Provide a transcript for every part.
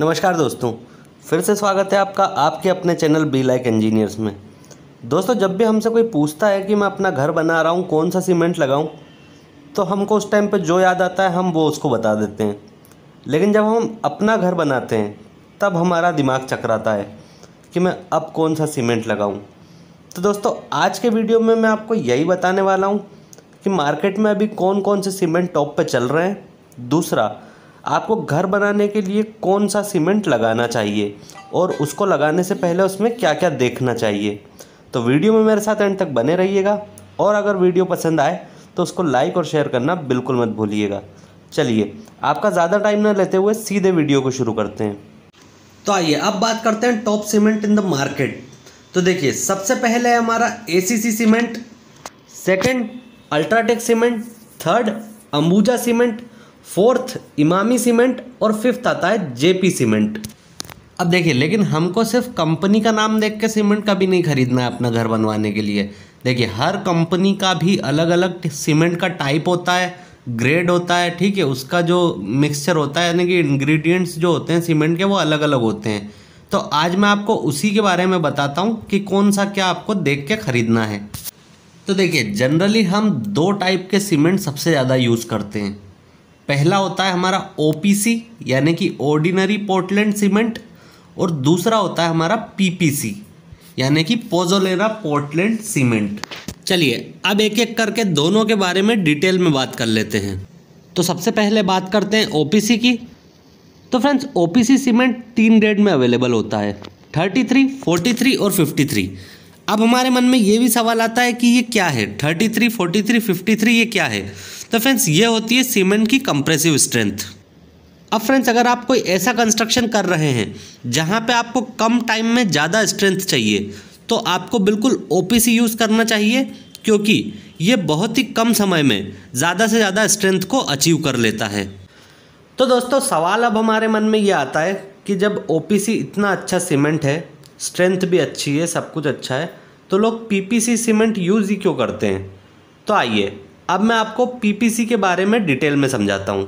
नमस्कार दोस्तों फिर से स्वागत है आपका आपके अपने चैनल बी लाइक इंजीनियर्स में दोस्तों जब भी हमसे कोई पूछता है कि मैं अपना घर बना रहा हूँ कौन सा सीमेंट लगाऊँ तो हमको उस टाइम पर जो याद आता है हम वो उसको बता देते हैं लेकिन जब हम अपना घर बनाते हैं तब हमारा दिमाग चकराता है कि मैं अब कौन सा सीमेंट लगाऊँ तो दोस्तों आज के वीडियो में मैं आपको यही बताने वाला हूँ कि मार्केट में अभी कौन कौन से सीमेंट टॉप पर चल रहे हैं दूसरा आपको घर बनाने के लिए कौन सा सीमेंट लगाना चाहिए और उसको लगाने से पहले उसमें क्या क्या देखना चाहिए तो वीडियो में मेरे साथ एंड तक बने रहिएगा और अगर वीडियो पसंद आए तो उसको लाइक और शेयर करना बिल्कुल मत भूलिएगा चलिए आपका ज़्यादा टाइम ना लेते हुए सीधे वीडियो को शुरू करते हैं तो आइए अब बात करते हैं top cement in the market तो देखिए सबसे पहले है हमारा A cement second UltraTech cement third Ambuja cement fourth Emami cement और फिफ्थ आता है जेपी सीमेंट अब देखिए लेकिन हमको सिर्फ कंपनी का नाम देख के सीमेंट का भी नहीं खरीदना है अपना घर बनवाने के लिए देखिए हर कंपनी का भी अलग अलग सीमेंट का टाइप होता है ग्रेड होता है ठीक है उसका जो मिक्सचर होता है यानी कि इंग्रेडिएंट्स जो होते हैं सीमेंट के वो अलग अलग होते हैं तो आज मैं आपको उसी के बारे में बताता हूँ कि कौन सा क्या आपको देख के ख़रीदना है तो देखिए जनरली हम दो टाइप के सीमेंट सबसे ज़्यादा यूज़ करते हैं पहला होता है हमारा ओ यानी कि ऑर्डिनरी पोर्टलैंड सीमेंट और दूसरा होता है हमारा सी यानी कि पोजोलेरा पोर्टलैंड सीमेंट चलिए अब एक एक करके दोनों के बारे में डिटेल में बात कर लेते हैं तो सबसे पहले बात करते हैं सी की तो फ्रेंड्स सी सीमेंट तीन ग्रेड में अवेलेबल होता है 33, 43 और 53 अब हमारे मन में ये भी सवाल आता है कि ये क्या है 33, 43, 53 ये क्या है तो फ्रेंड्स ये होती है सीमेंट की कंप्रेसिव स्ट्रेंथ अब फ्रेंड्स अगर आप कोई ऐसा कंस्ट्रक्शन कर रहे हैं जहाँ पे आपको कम टाइम में ज़्यादा स्ट्रेंथ चाहिए तो आपको बिल्कुल ओ यूज़ करना चाहिए क्योंकि ये बहुत ही कम समय में ज़्यादा से ज़्यादा स्ट्रेंथ को अचीव कर लेता है तो दोस्तों सवाल अब हमारे मन में ये आता है कि जब ओ इतना अच्छा सीमेंट है स्ट्रेंथ भी अच्छी है सब कुछ अच्छा है तो लोग पीपीसी सीमेंट यूज़ ही क्यों करते हैं तो आइए अब मैं आपको पीपीसी के बारे में डिटेल में समझाता हूँ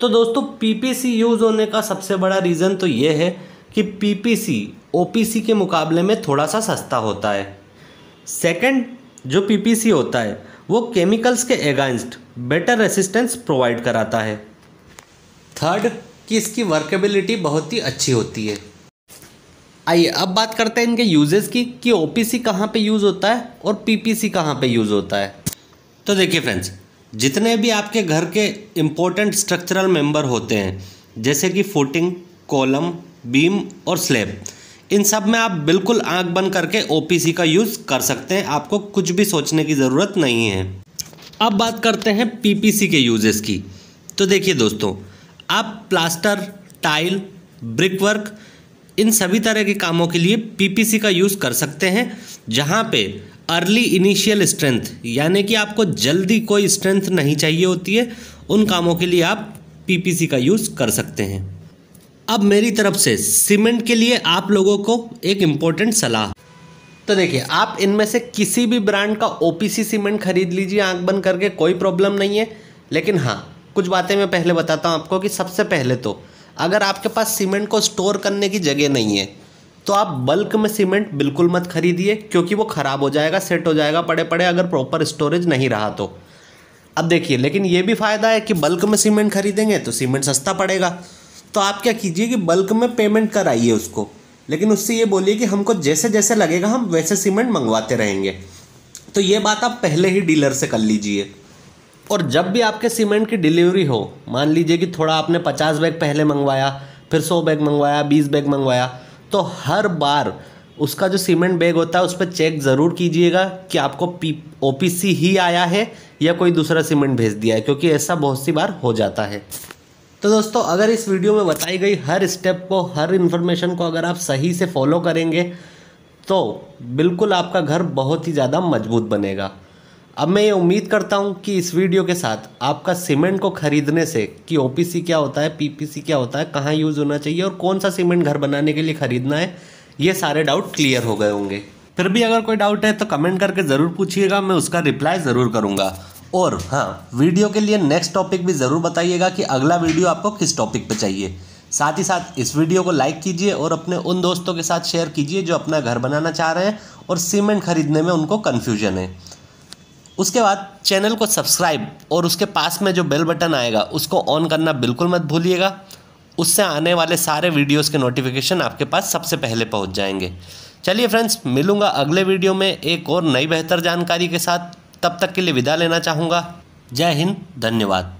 तो दोस्तों पीपीसी यूज़ होने का सबसे बड़ा रीज़न तो ये है कि पीपीसी ओपीसी के मुकाबले में थोड़ा सा सस्ता होता है सेकंड जो पीपीसी होता है वो केमिकल्स के अगेंस्ट बेटर रेसिस्टेंस प्रोवाइड कराता है थर्ड कि इसकी वर्केबिलिटी बहुत ही अच्छी होती है आइए अब बात करते हैं इनके यूजेस की कि ओ पी सी कहाँ पर यूज़ होता है और पी पी सी कहाँ पर यूज़ होता है तो देखिए फ्रेंड्स जितने भी आपके घर के इम्पोर्टेंट स्ट्रक्चरल मेंबर होते हैं जैसे कि फुटिंग कॉलम बीम और स्लेब इन सब में आप बिल्कुल आंख बंद करके ओ का यूज़ कर सकते हैं आपको कुछ भी सोचने की ज़रूरत नहीं है अब बात करते हैं सी के यूजेस की तो देखिए दोस्तों आप प्लास्टर टाइल ब्रिक वर्क इन सभी तरह के कामों के लिए पीपीसी का यूज़ कर सकते हैं जहाँ पे अर्ली इनिशियल स्ट्रेंथ यानी कि आपको जल्दी कोई स्ट्रेंथ नहीं चाहिए होती है उन कामों के लिए आप पीपीसी का यूज़ कर सकते हैं अब मेरी तरफ से सीमेंट के लिए आप लोगों को एक इम्पोर्टेंट सलाह तो देखिए आप इनमें से किसी भी ब्रांड का ओ सीमेंट खरीद लीजिए आँख बंद करके कोई प्रॉब्लम नहीं है लेकिन हाँ कुछ बातें मैं पहले बताता हूँ आपको कि सबसे पहले तो अगर आपके पास सीमेंट को स्टोर करने की जगह नहीं है तो आप बल्क में सीमेंट बिल्कुल मत खरीदिए क्योंकि वो ख़राब हो जाएगा सेट हो जाएगा पड़े पड़े अगर प्रॉपर स्टोरेज नहीं रहा तो अब देखिए लेकिन ये भी फ़ायदा है कि बल्क में सीमेंट खरीदेंगे तो सीमेंट सस्ता पड़ेगा तो आप क्या कीजिए कि बल्क में पेमेंट कराइए उसको लेकिन उससे ये बोलिए कि हमको जैसे जैसे लगेगा हम वैसे सीमेंट मंगवाते रहेंगे तो ये बात आप पहले ही डीलर से कर लीजिए और जब भी आपके सीमेंट की डिलीवरी हो मान लीजिए कि थोड़ा आपने पचास बैग पहले मंगवाया फिर सौ बैग मंगवाया बीस बैग मंगवाया तो हर बार उसका जो सीमेंट बैग होता है उस पर चेक ज़रूर कीजिएगा कि आपको पी ओ ही आया है या कोई दूसरा सीमेंट भेज दिया है क्योंकि ऐसा बहुत सी बार हो जाता है तो दोस्तों अगर इस वीडियो में बताई गई हर स्टेप को हर इन्फॉर्मेशन को अगर आप सही से फॉलो करेंगे तो बिल्कुल आपका घर बहुत ही ज़्यादा मजबूत बनेगा अब मैं ये उम्मीद करता हूँ कि इस वीडियो के साथ आपका सीमेंट को खरीदने से कि ओपीसी क्या होता है पीपीसी क्या होता है कहाँ यूज़ होना चाहिए और कौन सा सीमेंट घर बनाने के लिए ख़रीदना है ये सारे डाउट क्लियर हो गए होंगे फिर भी अगर कोई डाउट है तो कमेंट करके ज़रूर पूछिएगा मैं उसका रिप्लाई ज़रूर करूँगा और हाँ वीडियो के लिए नेक्स्ट टॉपिक भी ज़रूर बताइएगा कि अगला वीडियो आपको किस टॉपिक पर चाहिए साथ ही साथ इस वीडियो को लाइक कीजिए और अपने उन दोस्तों के साथ शेयर कीजिए जो अपना घर बनाना चाह रहे हैं और सीमेंट खरीदने में उनको कन्फ्यूजन है उसके बाद चैनल को सब्सक्राइब और उसके पास में जो बेल बटन आएगा उसको ऑन करना बिल्कुल मत भूलिएगा उससे आने वाले सारे वीडियोस के नोटिफिकेशन आपके पास सबसे पहले पहुंच जाएंगे चलिए फ्रेंड्स मिलूंगा अगले वीडियो में एक और नई बेहतर जानकारी के साथ तब तक के लिए विदा लेना चाहूँगा जय हिंद धन्यवाद